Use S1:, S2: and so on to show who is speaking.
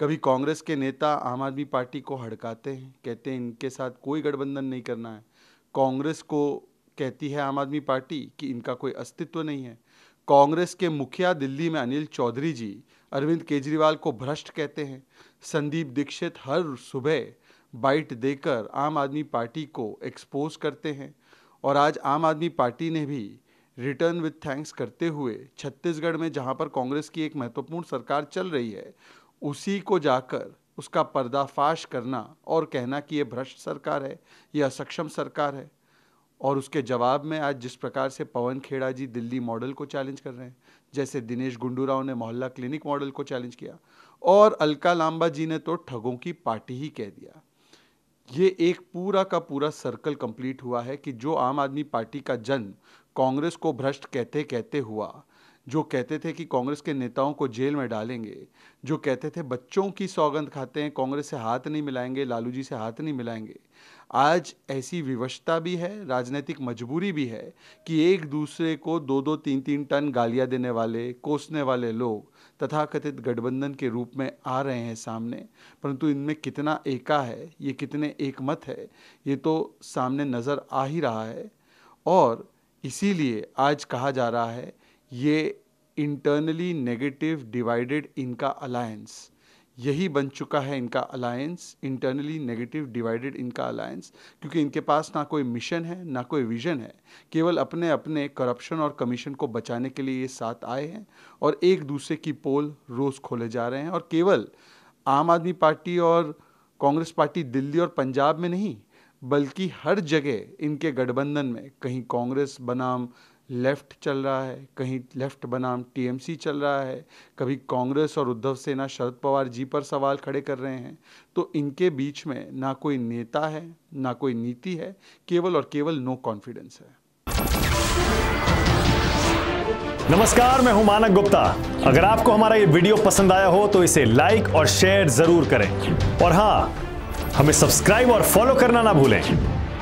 S1: कभी कांग्रेस के नेता आम आदमी पार्टी को हड़काते हैं कहते हैं इनके साथ कोई गठबंधन नहीं करना है कांग्रेस को कहती है आम आदमी पार्टी कि इनका कोई अस्तित्व नहीं है कांग्रेस के मुखिया दिल्ली में अनिल चौधरी जी अरविंद केजरीवाल को भ्रष्ट कहते हैं संदीप दीक्षित हर सुबह बाइट देकर आम आदमी पार्टी को एक्सपोज करते हैं और आज आम आदमी पार्टी ने भी रिटर्न विथ थैंक्स करते हुए छत्तीसगढ़ में जहां पर कांग्रेस की एक महत्वपूर्ण सरकार चल रही है उसी को जाकर उसका पर्दाफाश करना और कहना कि ये भ्रष्ट सरकार है ये असक्षम सरकार है और उसके जवाब में आज जिस प्रकार से पवन खेड़ा जी दिल्ली मॉडल को चैलेंज कर रहे हैं जैसे दिनेश गुंडूराव ने मोहल्ला क्लिनिक मॉडल को चैलेंज किया और अलका लांबा जी ने तो ठगों की पार्टी ही कह दिया ये एक पूरा का पूरा सर्कल कंप्लीट हुआ है कि जो आम आदमी पार्टी का जन्म कांग्रेस को भ्रष्ट कहते कहते हुआ जो कहते थे कि कांग्रेस के नेताओं को जेल में डालेंगे जो कहते थे बच्चों की सौगंध खाते हैं कांग्रेस से हाथ नहीं मिलाएंगे लालू जी से हाथ नहीं मिलाएंगे आज ऐसी विवशता भी है राजनीतिक मजबूरी भी है कि एक दूसरे को दो दो तीन तीन टन गालियां देने वाले कोसने वाले लोग तथाकथित गठबंधन के रूप में आ रहे हैं सामने परंतु इनमें कितना एका है ये कितने एकमत है ये तो सामने नज़र आ ही रहा है और इसीलिए आज कहा जा रहा है ये इंटरनली नेगेटिव डिवाइडेड इनका अलायंस यही बन चुका है इनका अलायंस इंटरनली नेगेटिव डिवाइडेड इनका अलायंस क्योंकि इनके पास ना कोई मिशन है ना कोई विजन है केवल अपने अपने करप्शन और कमीशन को बचाने के लिए ये साथ आए हैं और एक दूसरे की पोल रोज़ खोले जा रहे हैं और केवल आम आदमी पार्टी और कांग्रेस पार्टी दिल्ली और पंजाब में नहीं बल्कि हर जगह इनके गठबंधन में कहीं कांग्रेस बनाम लेफ्ट चल रहा है कहीं लेफ्ट बनाम टीएमसी चल रहा है कभी कांग्रेस और उद्धव सेना शरद पवार जी पर सवाल खड़े कर रहे हैं तो इनके बीच में ना कोई नेता है ना कोई नीति है केवल और केवल नो कॉन्फिडेंस है
S2: नमस्कार मैं हूं मानक गुप्ता अगर आपको हमारा ये वीडियो पसंद आया हो तो इसे लाइक और शेयर जरूर करें और हाँ हमें सब्सक्राइब और फॉलो करना ना भूलें